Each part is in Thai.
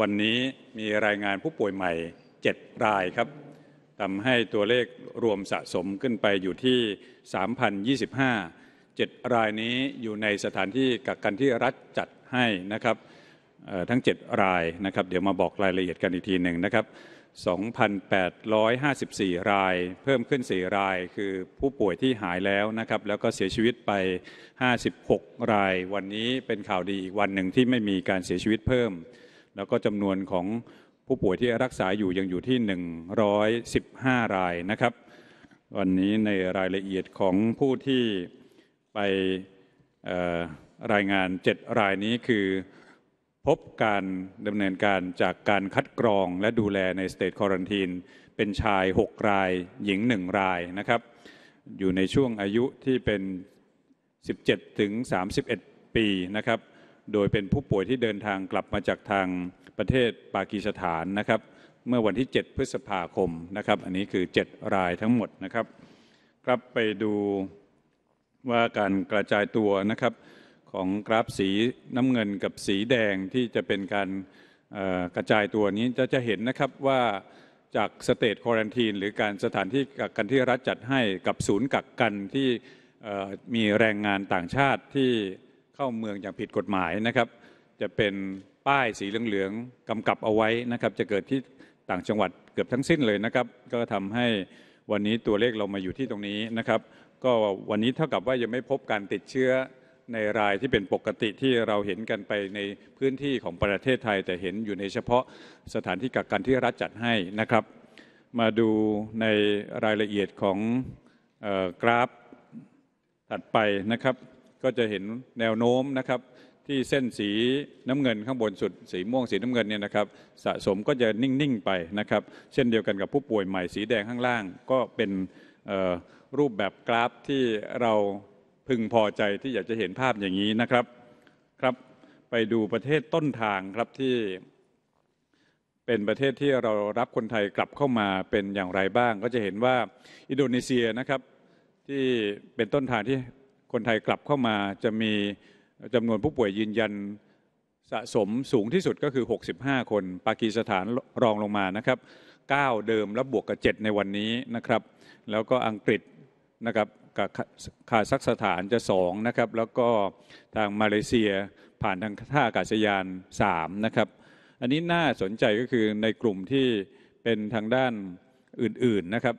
วันนี้มีรายงานผู้ป่วยใหม่ 7 รายครับทำให้ตัวเลขรวมสะสมขึ้นไปอยู่ที่ 3,025 7 รายนี้อยู่ในสถานที่กักกันที่รัฐจัดให้นะครับทั้ง 7 รายนะครับเดี๋ยวมาบอกรายละเอียดกันอีกทีหนึ่งนะครับ 2,854 รายเพิ่มขึ้น 4 ราย คือผู้ป่วยที่หายแล้วนะครับแล้วก็เสียชีวิตไป 56 ราย วันนี้เป็นข่าวดีอีกวันหนึ่งที่ไม่มีการเสียชีวิตเพิ่มแล้วก็จำนวนของผู้ป่วยที่รักษาอยู่ยังอยู่ที่ 115 รายนะครับ วันนี้ในรายละเอียดของผู้ที่ไปรายงาน 7 รายนี้คือพบการดำเนินการจากการคัดกรองและดูแลในสเตทคอรันทีนเป็นชาย 6 ราย หญิง 1 รายนะครับ อยู่ในช่วงอายุที่เป็น 17 ถึง 31 ปีนะครับโดยเป็นผู้ป่วยที่เดินทางกลับมาจากทางประเทศปากีสถานนะครับ เมื่อวันที่ 7 พฤษภาคมนะครับ อันนี้คือ 7 รายทั้งหมดนะครับกลับไปดูว่าการกระจายตัวนะครับของกราฟสีน้ำเงินกับสีแดงที่จะเป็นการกระจายตัวนี้ จะจะเห็นนะครับว่าจากสเตทควอรันทีนหรือการสถานที่กักกันที่รัฐจัดให้กับศูนย์กักกันที่มีแรงงานต่างชาติที่เข้าเมืองอย่างผิดกฎหมายนะครับ จะเป็นป้ายสีเหลือง ๆกำกับเอาไว้นะครับ จะเกิดที่ต่างจังหวัดเกือบทั้งสิ้นเลยนะครับ ก็ทำให้วันนี้ตัวเลขเรามาอยู่ที่ตรงนี้นะครับ ก็วันนี้เท่ากับว่ายังไม่พบการติดเชื้อในรายที่เป็นปกติที่เราเห็นกันไปในพื้นที่ของประเทศไทย แต่เห็นอยู่ในเฉพาะสถานที่กักกันที่รัฐจัดให้นะครับ มาดูในรายละเอียดของกราฟถัดไปนะครับก็จะเห็นแนวโน้มนะครับ ที่เส้นสีน้ำเงินข้างบนสุดสีม่วงสีน้ำเงินเนี่ยนะครับ สะสมก็จะนิ่งๆ ไปนะครับ เช่นเดียวกันกับผู้ป่วยใหม่สีแดงข้างล่าง ก็เป็นรูปแบบกราฟที่เราพึงพอใจที่อยากจะเห็นภาพอย่างนี้นะครับ ครับไปดูประเทศต้นทางครับที่เป็นประเทศที่เรารับคนไทยกลับเข้ามาเป็นอย่างไรบ้างก็จะเห็นว่าอินโดนีเซียนะครับที่เป็นต้นทางที่คนไทยกลับเข้ามาจะมีจำนวนผู้ป่วยยืนยันสะสมสูงที่สุดก็คือ 65 คน ปากีสถานรองลงมานะครับ 9 เดิมแล้วบวกกับ 7 ในวันนี้นะครับ แล้วก็อังกฤษนะครับกับคาซัคสถานจะ 2 นะครับ แล้วก็ทางมาเลเซียผ่านทางท่าอากาศยาน 3 นะครับ อันนี้น่าสนใจก็คือในกลุ่มที่เป็นทางด้านอื่นๆนะครับ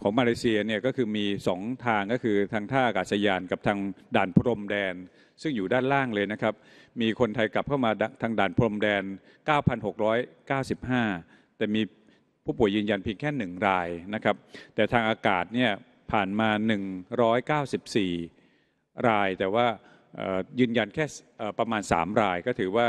ของมาเลเซียเนี่ยก็คือมีสองทางก็คือทางท่าอากาศยานกับทางด่านพรมแดน ซึ่งอยู่ด้านล่างเลยนะครับมีคนไทยกลับเข้ามาทางด่านพรมแดน 9,695 แต่มีผู้ป่วยยืนยันเพียงแค่หนึ่งรายนะครับแต่ทางอากาศเนี่ยผ่านมา 194 ราย แต่ว่ายืนยันแค่ประมาณ 3 รายก็ถือว่า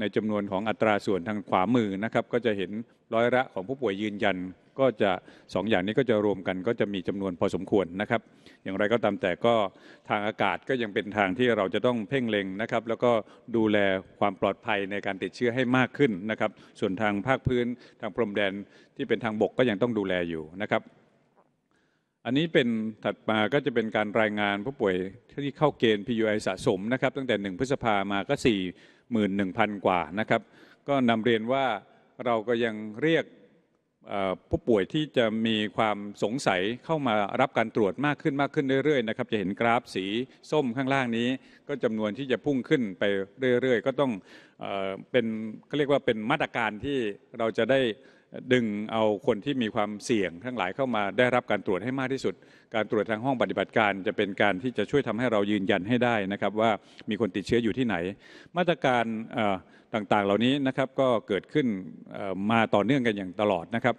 ในจำนวนของอัตราส่วนทางขวามือนะครับก็จะเห็นร้อยละของผู้ป่วยยืนยันก็จะ2ออย่างนี้ก็จะรวมกันก็จะมีจำนวนพอสมควรนะครับ อย่างไรก็ตามแต่ก็ทางอากาศก็ยังเป็นทางที่เราจะต้องเพ่งเล็งนะครับ แล้วก็ดูแลความปลอดภัยในการติดเชื้อให้มากขึ้นนะครับส่วนทางภาคพื้น ทางพรมแดนที่เป็นทางบกก็ยังต้องดูแลอยู่นะครับ อันนี้เป็นถัดมาก็จะเป็นการรายงานผู้ป่วยที่เข้าเกณฑ์ PUI สะสมนะครับ ตั้งแต่1พฤษภามาก็ 41,000 กว่านะครับ ก็นำเรียนว่าเราก็ยังเรียกผู้ป่วยที่จะมีความสงสัยเข้ามารับการตรวจมากขึ้นมากขึ้นเรื่อยๆนะครับจะเห็นกราฟสีส้มข้างล่างนี้ ก็จำนวนที่จะพุ่งขึ้นไปเรื่อยๆก็ต้องเป็นเขาเรียกว่าเป็นมาตรการที่เราจะได้ดึงเอาคนที่มีความเสี่ยงทั้งหลายเข้ามาได้รับการตรวจให้มากที่สุด การตรวจทางห้องปฏิบัติการจะเป็นการที่จะช่วยทำให้เรายืนยันให้ได้นะครับ ว่ามีคนติดเชื้ออยู่ที่ไหน มาตรการต่างๆ เหล่านี้นะครับก็เกิดขึ้นมาต่อเนื่องกันอย่างตลอดนะครับ